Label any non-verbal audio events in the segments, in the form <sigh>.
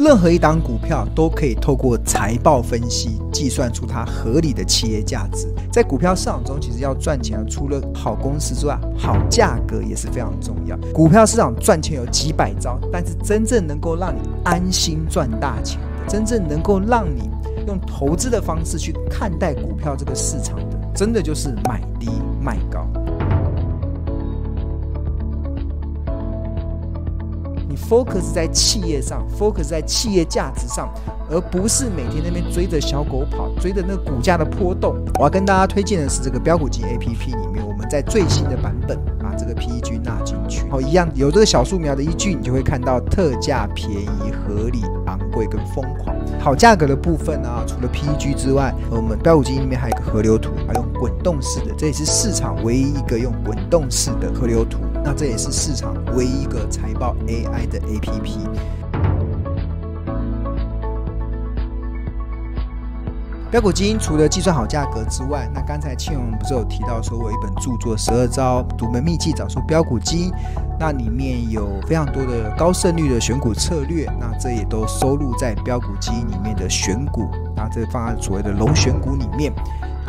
任何一档股票都可以透过财报分析计算出它合理的企业价值。在股票市场中，其实要赚钱，除了好公司之外，好价格也是非常重要。股票市场赚钱有几百招，但是真正能够让你安心赚大钱，的，真正能够让你用投资的方式去看待股票这个市场的，真的就是买低卖高。你 focus 在企业上，focus 在企业价值上，而不是每天那边追着小狗跑，追着那个股价的波动。我要跟大家推荐的是这个标股金 A P P 里面，我们在最新的版本把这个 P E G 纳进去，哦，一样有这个小树苗的依据，你就会看到特价、便宜、合理、昂贵跟疯狂好价格的部分呢。除了 P E G 之外，我们标股金里面还有一个河流图，还有滚动式的，这也是市场唯一一个用滚动式的河流图。那这也是市场唯一一个财报 AI 的 APP。标股基因除了计算好价格之外，那刚才庆荣不是有提到说，我一本著作《十二招独门秘籍》，找出标股基因，那里面有非常多的高胜率的选股策略，那这也都收录在标股基因里面的选股，那这放在所谓的龙选股里面。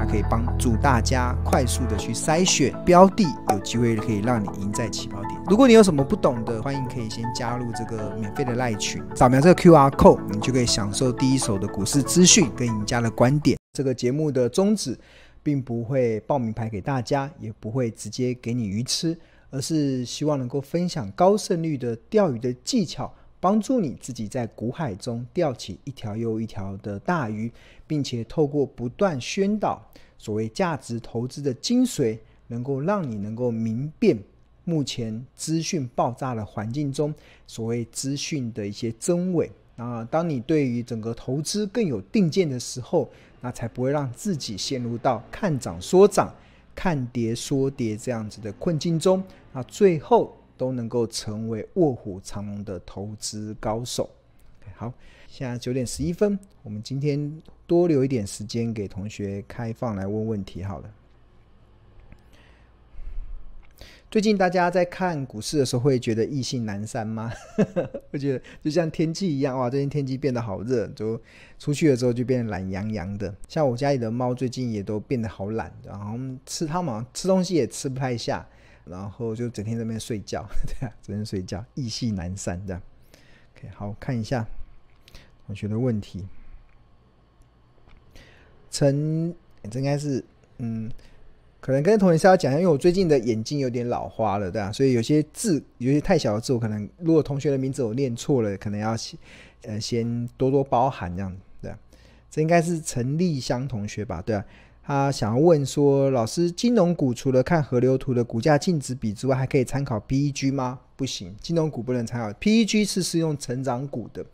它可以帮助大家快速的去筛选标的，有机会可以让你赢在起跑点。如果你有什么不懂的，欢迎可以先加入这个免费的赖群，扫描这个 Q R code，你就可以享受第一手的股市资讯跟赢家的观点。这个节目的宗旨，并不会报名牌给大家，也不会直接给你鱼吃，而是希望能够分享高胜率的钓鱼的技巧。帮助你自己在股海中钓起一条又一条的大鱼，并且透过不断宣导所谓价值投资的精髓，能够让你能够明辨目前资讯爆炸的环境中所谓资讯的一些真伪。啊，当你对于整个投资更有定见的时候，那才不会让自己陷入到看涨说涨、看跌说跌这样子的困境中。那最后。都能够成为卧虎藏龙的投资高手。好，现在九点十一分，我们今天多留一点时间给同学开放来问问题。好了，最近大家在看股市的时候，会觉得意兴阑珊吗？我 <laughs> 觉得就像天气一样，哇，最近天气变得好热，就出去的时候就变得懒洋洋的。像我家里的猫最近也都变得好懒，然后吃它嘛，吃东西也吃不太下。然后就整天在那边睡觉，<laughs> 对啊，整天睡觉，意气难散这样。OK，好，看一下同学的问题。陈，这应该是，嗯，可能跟同学稍微讲一下，因为我最近的眼睛有点老花了，对啊，所以有些字，有些太小的字，我可能如果同学的名字我念错了，可能要先，呃，先多多包涵这样。对啊。这应该是陈立香同学吧，对啊。他想要问说，老师，金融股除了看河流图的股价净值比之外，还可以参考 PEG 吗？不行，金融股不能参考。PEG 是适用成长股的。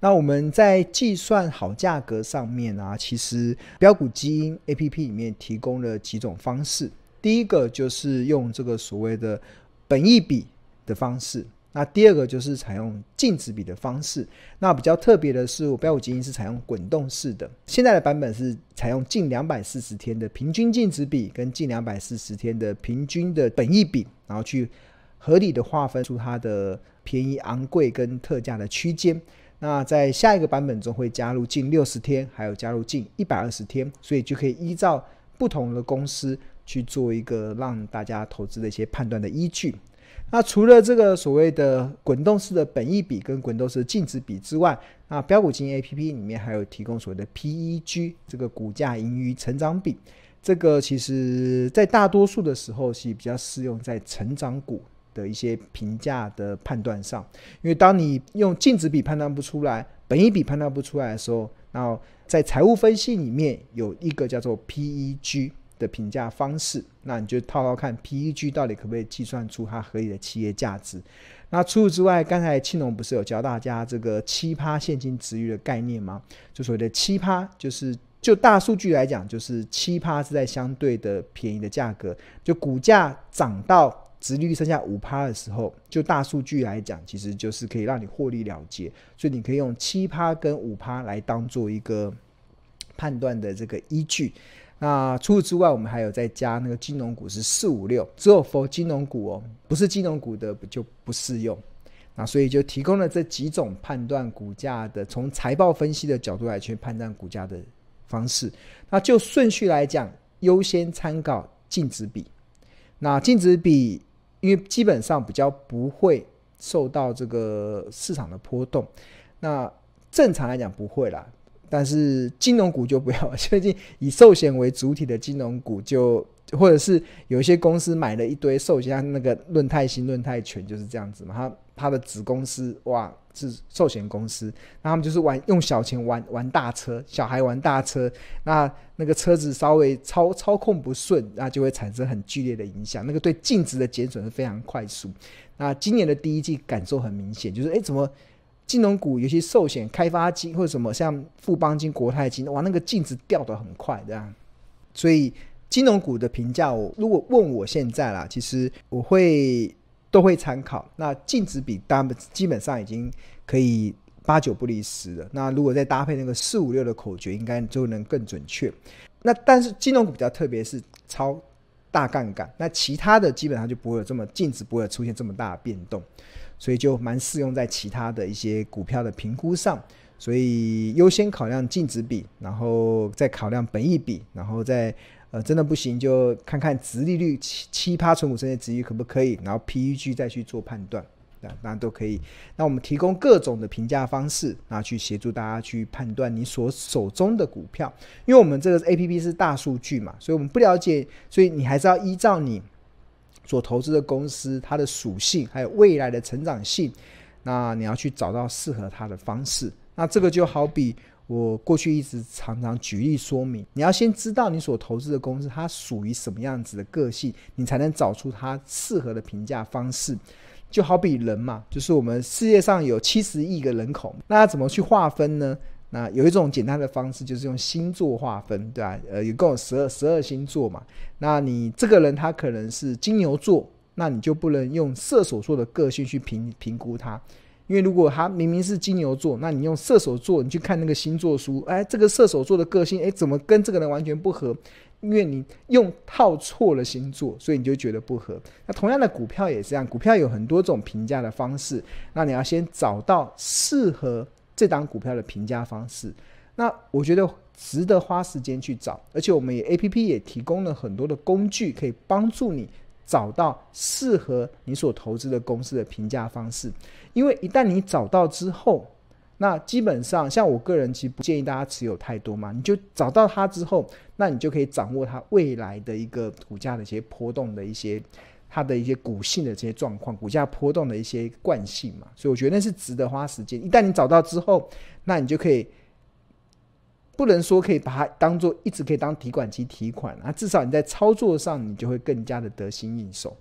那我们在计算好价格上面啊，其实标股基因 A P P 里面提供了几种方式。第一个就是用这个所谓的本益比的方式。那第二个就是采用净值比的方式。那比较特别的是，我标普基金是采用滚动式的。现在的版本是采用近两百四十天的平均净值比跟近两百四十天的平均的本益比，然后去合理的划分出它的便宜、昂贵跟特价的区间。那在下一个版本中会加入近六十天，还有加入近一百二十天，所以就可以依照不同的公司去做一个让大家投资的一些判断的依据。那除了这个所谓的滚动式的本益比跟滚动式的净值比之外，那标股金 A P P 里面还有提供所谓的 P E G 这个股价盈余成长比，这个其实在大多数的时候是比较适用在成长股的一些评价的判断上，因为当你用净值比判断不出来，本益比判断不出来的时候，那在财务分析里面有一个叫做 P E G。的评价方式，那你就套套看 PEG 到底可不可以计算出它合理的企业价值。那除此之外，刚才青龙不是有教大家这个七趴现金值率的概念吗？就所谓的七趴，就是就大数据来讲，就是七趴是在相对的便宜的价格，就股价涨到值率剩下五趴的时候，就大数据来讲，其实就是可以让你获利了结。所以你可以用七趴跟五趴来当做一个判断的这个依据。那除此之外，我们还有在加那个金融股是四五六，只有 for 金融股哦，不是金融股的就不适用。那所以就提供了这几种判断股价的，从财报分析的角度来去判断股价的方式。那就顺序来讲，优先参考净值比。那净值比因为基本上比较不会受到这个市场的波动。那正常来讲不会啦。但是金融股就不要，<laughs> 最近以寿险为主体的金融股就，或者是有一些公司买了一堆寿险，那个论泰新论泰全就是这样子嘛，他他的子公司哇是寿险公司，那他们就是玩用小钱玩玩大车，小孩玩大车，那那个车子稍微操操控不顺，那就会产生很剧烈的影响，那个对净值的减损是非常快速，那今年的第一季感受很明显，就是哎怎么？金融股尤其寿险开发金或者什么像富邦金、国泰金，哇，那个净值掉的很快，这样。所以金融股的评价，我如果问我现在啦，其实我会都会参考。那净值比，单基本上已经可以八九不离十了。那如果再搭配那个四五六的口诀，应该就能更准确。那但是金融股比较特别是超大杠杆，那其他的基本上就不会有这么净值不会出现这么大的变动。所以就蛮适用在其他的一些股票的评估上，所以优先考量净值比，然后再考量本益比，然后再呃真的不行就看看值利率七七八存股生的值率可不可以，然后 PEG 再去做判断，啊，那都可以。那我们提供各种的评价方式后去协助大家去判断你所手中的股票，因为我们这个 APP 是大数据嘛，所以我们不了解，所以你还是要依照你。所投资的公司，它的属性还有未来的成长性，那你要去找到适合它的方式。那这个就好比我过去一直常常举例说明，你要先知道你所投资的公司它属于什么样子的个性，你才能找出它适合的评价方式。就好比人嘛，就是我们世界上有七十亿个人口，那怎么去划分呢？那有一种简单的方式，就是用星座划分，对吧？呃，有共十二十二星座嘛。那你这个人他可能是金牛座，那你就不能用射手座的个性去评评估他，因为如果他明明是金牛座，那你用射手座你去看那个星座书，哎，这个射手座的个性，哎，怎么跟这个人完全不合？因为你用套错了星座，所以你就觉得不合。那同样的股票也这样，股票有很多种评价的方式，那你要先找到适合。这档股票的评价方式，那我觉得值得花时间去找，而且我们也 A P P 也提供了很多的工具，可以帮助你找到适合你所投资的公司的评价方式。因为一旦你找到之后，那基本上像我个人其实不建议大家持有太多嘛，你就找到它之后，那你就可以掌握它未来的一个股价的一些波动的一些。它的一些股性的这些状况，股价波动的一些惯性嘛，所以我觉得那是值得花时间。一旦你找到之后，那你就可以不能说可以把它当做一直可以当提款机提款，那至少你在操作上你就会更加的得心应手。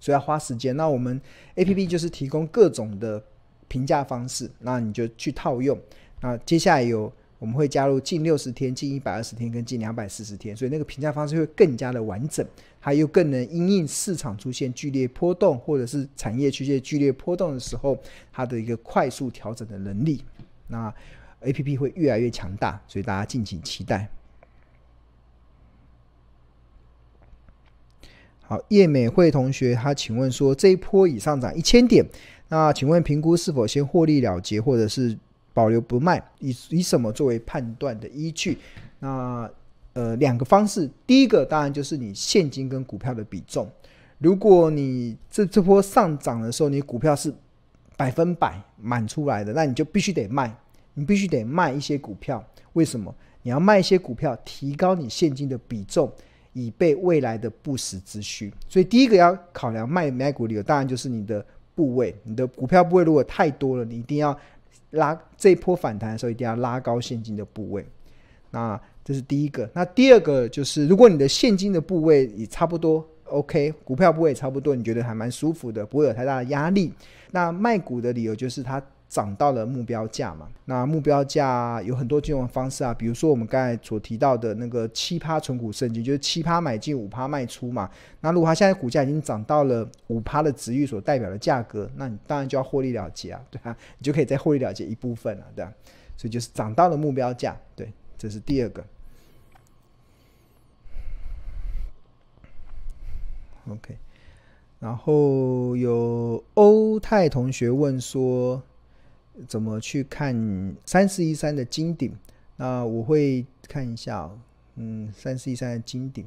所以要花时间。那我们 A P P 就是提供各种的评价方式，那你就去套用。那接下来有。我们会加入近六十天、近一百二十天跟近两百四十天，所以那个评价方式会更加的完整，它又更能因应市场出现剧烈波动，或者是产业区间剧烈波动的时候，它的一个快速调整的能力。那 A P P 会越来越强大，所以大家敬请期待。好，叶美惠同学，他请问说这一波已上涨一千点，那请问评估是否先获利了结，或者是？保留不卖，以以什么作为判断的依据？那呃，两个方式，第一个当然就是你现金跟股票的比重。如果你这这波上涨的时候，你股票是百分百满出来的，那你就必须得卖，你必须得卖一些股票。为什么？你要卖一些股票，提高你现金的比重，以备未来的不时之需。所以第一个要考量卖买股理由，当然就是你的部位，你的股票部位如果太多了，你一定要。拉这一波反弹的时候，一定要拉高现金的部位。那这是第一个。那第二个就是，如果你的现金的部位也差不多，OK，股票部位也差不多，你觉得还蛮舒服的，不会有太大的压力。那卖股的理由就是它。涨到了目标价嘛？那目标价有很多金融方式啊，比如说我们刚才所提到的那个“七趴存股圣经”，就是七趴买进五趴卖出嘛。那如果它现在股价已经涨到了五趴的值域所代表的价格，那你当然就要获利了结啊，<laughs> 对啊，你就可以再获利了结一部分了，对吧？所以就是涨到了目标价，对，这是第二个。OK，然后有欧泰同学问说。怎么去看三四一三的金顶？那我会看一下，嗯，三四一三的金顶，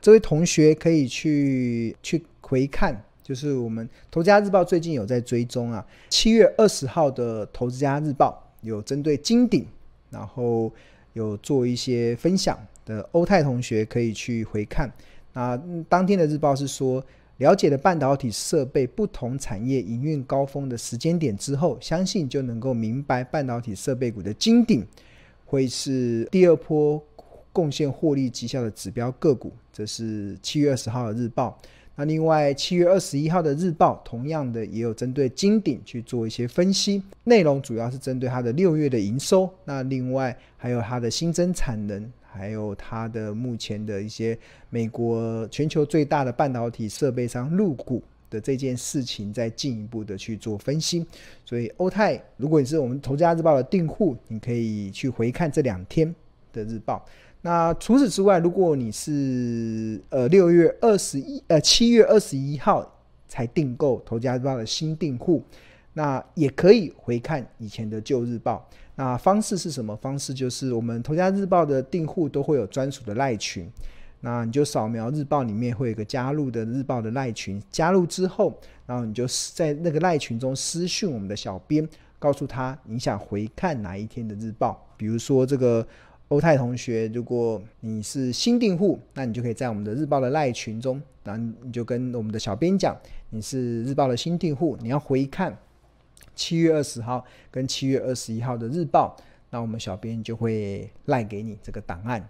这位同学可以去去回看，就是我们投资家日报最近有在追踪啊，七月二十号的投资家日报有针对金顶，然后有做一些分享的，欧泰同学可以去回看，那当天的日报是说。了解了半导体设备不同产业营运高峰的时间点之后，相信就能够明白半导体设备股的金顶会是第二波贡献获利绩效的指标个股。这是七月二十号的日报。那另外七月二十一号的日报，同样的也有针对金鼎去做一些分析，内容主要是针对它的六月的营收，那另外还有它的新增产能。还有它的目前的一些美国全球最大的半导体设备商入股的这件事情，再进一步的去做分析。所以欧泰，如果你是我们《投资家日报》的订户，你可以去回看这两天的日报。那除此之外，如果你是呃六月二十一呃七月二十一号才订购《投资家日报》的新订户，那也可以回看以前的旧日报。那方式是什么方式？就是我们《头家日报》的订户都会有专属的赖群，那你就扫描日报里面会有个加入的日报的赖群，加入之后，然后你就在那个赖群中私讯我们的小编，告诉他你想回看哪一天的日报。比如说这个欧泰同学，如果你是新订户，那你就可以在我们的日报的赖群中，然后你就跟我们的小编讲，你是日报的新订户，你要回看。七月二十号跟七月二十一号的日报，那我们小编就会赖给你这个档案。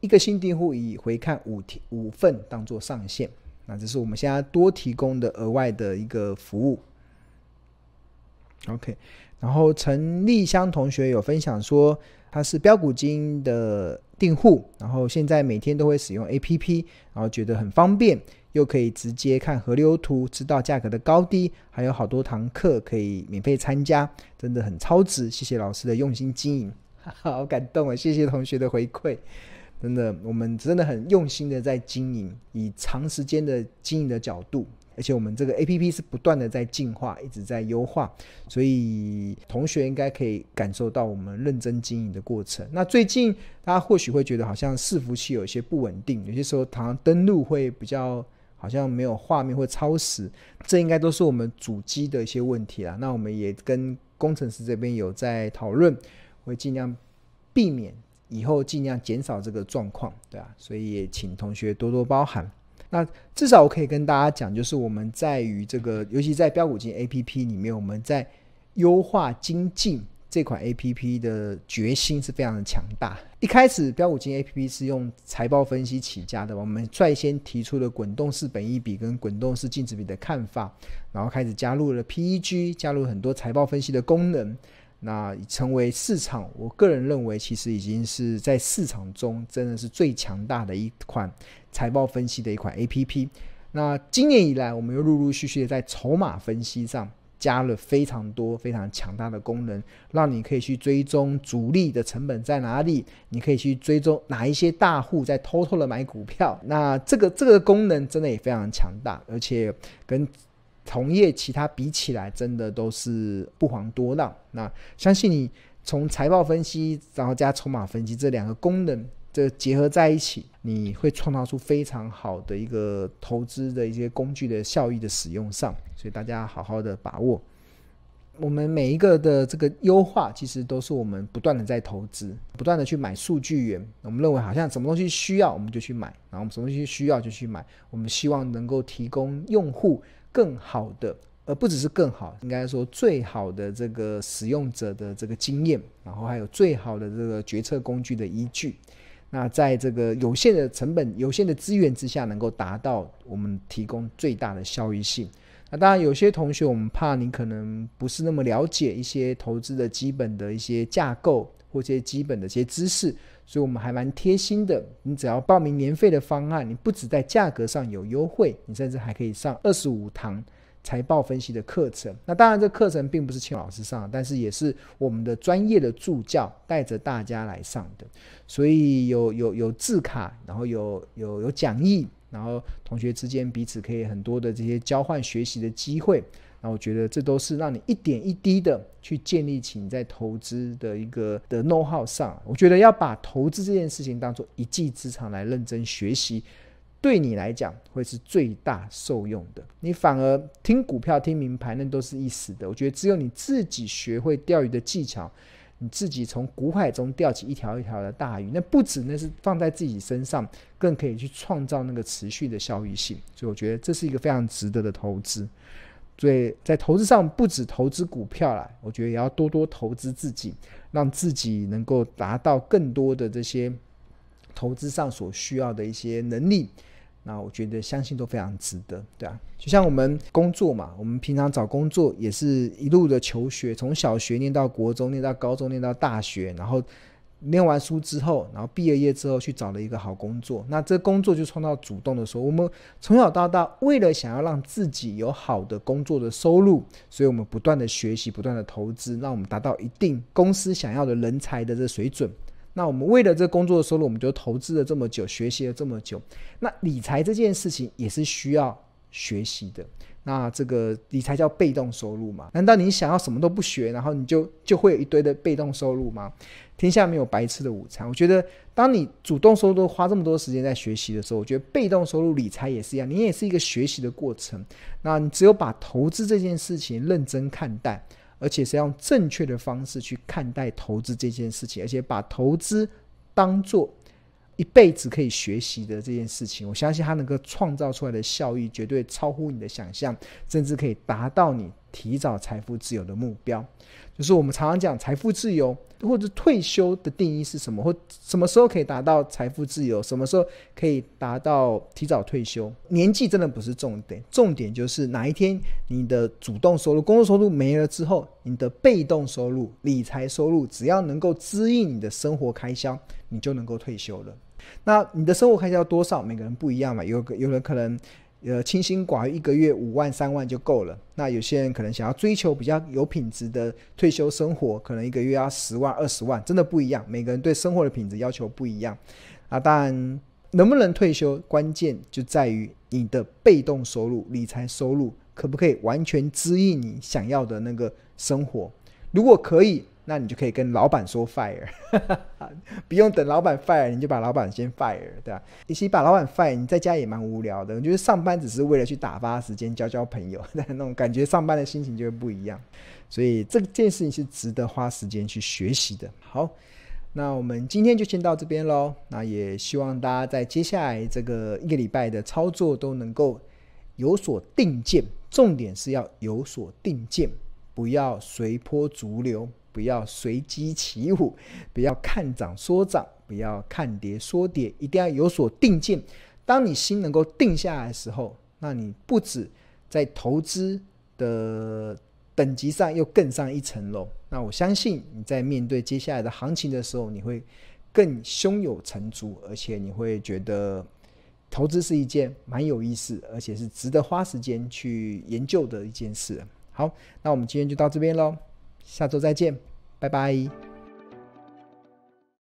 一个新订户以回看五天五份当做上限，那这是我们现在多提供的额外的一个服务。OK，然后陈丽香同学有分享说，他是标股金的订户，然后现在每天都会使用 APP，然后觉得很方便。又可以直接看河流图，知道价格的高低，还有好多堂课可以免费参加，真的很超值。谢谢老师的用心经营，<laughs> 好感动啊！谢谢同学的回馈，真的，我们真的很用心的在经营，以长时间的经营的角度，而且我们这个 A P P 是不断的在进化，一直在优化，所以同学应该可以感受到我们认真经营的过程。那最近大家或许会觉得好像伺服器有些不稳定，有些时候好像登录会比较。好像没有画面或超时，这应该都是我们主机的一些问题了。那我们也跟工程师这边有在讨论，会尽量避免，以后尽量减少这个状况，对吧？所以也请同学多多包涵。那至少我可以跟大家讲，就是我们在于这个，尤其在标股金 A P P 里面，我们在优化精进这款 A P P 的决心是非常的强大。一开始，标五金 A P P 是用财报分析起家的。我们率先提出了滚动式本益比跟滚动式净值比的看法，然后开始加入了 P E G，加入很多财报分析的功能。那成为市场，我个人认为其实已经是在市场中真的是最强大的一款财报分析的一款 A P P。那今年以来，我们又陆陆续续的在筹码分析上。加了非常多非常强大的功能，让你可以去追踪主力的成本在哪里，你可以去追踪哪一些大户在偷偷的买股票。那这个这个功能真的也非常强大，而且跟同业其他比起来，真的都是不遑多让。那相信你从财报分析，然后加筹码分析这两个功能。这结合在一起，你会创造出非常好的一个投资的一些工具的效益的使用上，所以大家好好的把握。我们每一个的这个优化，其实都是我们不断的在投资，不断的去买数据源。我们认为好像什么东西需要我们就去买，然后我们什么东西需要就去买。我们希望能够提供用户更好的，而不只是更好，应该说最好的这个使用者的这个经验，然后还有最好的这个决策工具的依据。那在这个有限的成本、有限的资源之下，能够达到我们提供最大的效益性。那当然，有些同学我们怕你可能不是那么了解一些投资的基本的一些架构或一些基本的一些知识，所以我们还蛮贴心的。你只要报名年费的方案，你不止在价格上有优惠，你甚至还可以上二十五堂。财报分析的课程，那当然这课程并不是庆老师上，但是也是我们的专业的助教带着大家来上的，所以有有有字卡，然后有有有讲义，然后同学之间彼此可以很多的这些交换学习的机会，那我觉得这都是让你一点一滴的去建立起你在投资的一个的 know how 上，我觉得要把投资这件事情当做一技之长来认真学习。对你来讲会是最大受用的，你反而听股票听名牌那都是一时的。我觉得只有你自己学会钓鱼的技巧，你自己从股海中钓起一条一条的大鱼，那不止那是放在自己身上，更可以去创造那个持续的效益性。所以我觉得这是一个非常值得的投资。所以，在投资上不止投资股票啦，我觉得也要多多投资自己，让自己能够达到更多的这些投资上所需要的一些能力。那我觉得相信都非常值得，对啊，就像我们工作嘛，我们平常找工作也是一路的求学，从小学念到国中，念到高中，念到大学，然后念完书之后，然后毕了业之后去找了一个好工作，那这工作就创造主动的时候，我们从小到大为了想要让自己有好的工作的收入，所以我们不断的学习，不断的投资，让我们达到一定公司想要的人才的这水准。那我们为了这工作的收入，我们就投资了这么久，学习了这么久。那理财这件事情也是需要学习的。那这个理财叫被动收入嘛？难道你想要什么都不学，然后你就就会有一堆的被动收入吗？天下没有白吃的午餐。我觉得，当你主动收入花这么多时间在学习的时候，我觉得被动收入理财也是一样，你也是一个学习的过程。那你只有把投资这件事情认真看待。而且是要用正确的方式去看待投资这件事情，而且把投资当做一辈子可以学习的这件事情，我相信它能够创造出来的效益绝对超乎你的想象，甚至可以达到你。提早财富自由的目标，就是我们常常讲财富自由或者退休的定义是什么，或什么时候可以达到财富自由，什么时候可以达到提早退休。年纪真的不是重点，重点就是哪一天你的主动收入、工作收入没了之后，你的被动收入、理财收入只要能够滋应你的生活开销，你就能够退休了。那你的生活开销多少，每个人不一样嘛，有个有的可能。呃，清心寡欲，一个月五万、三万就够了。那有些人可能想要追求比较有品质的退休生活，可能一个月要十万、二十万，真的不一样。每个人对生活的品质要求不一样啊。当然，能不能退休，关键就在于你的被动收入、理财收入可不可以完全支应你想要的那个生活。如果可以，那你就可以跟老板说 fire，<laughs> 不用等老板 fire，你就把老板先 fire，对吧？其实把老板 fire，你在家也蛮无聊的。我觉得上班只是为了去打发时间、交交朋友，<laughs> 那种感觉上班的心情就会不一样。所以这件事情是值得花时间去学习的。好，那我们今天就先到这边喽。那也希望大家在接下来这个一个礼拜的操作都能够有所定见，重点是要有所定见。不要随波逐流，不要随机起舞，不要看涨说涨，不要看跌说跌，一定要有所定见。当你心能够定下来的时候，那你不止在投资的等级上又更上一层楼。那我相信你在面对接下来的行情的时候，你会更胸有成竹，而且你会觉得投资是一件蛮有意思，而且是值得花时间去研究的一件事。好，那我们今天就到这边喽，下周再见，拜拜。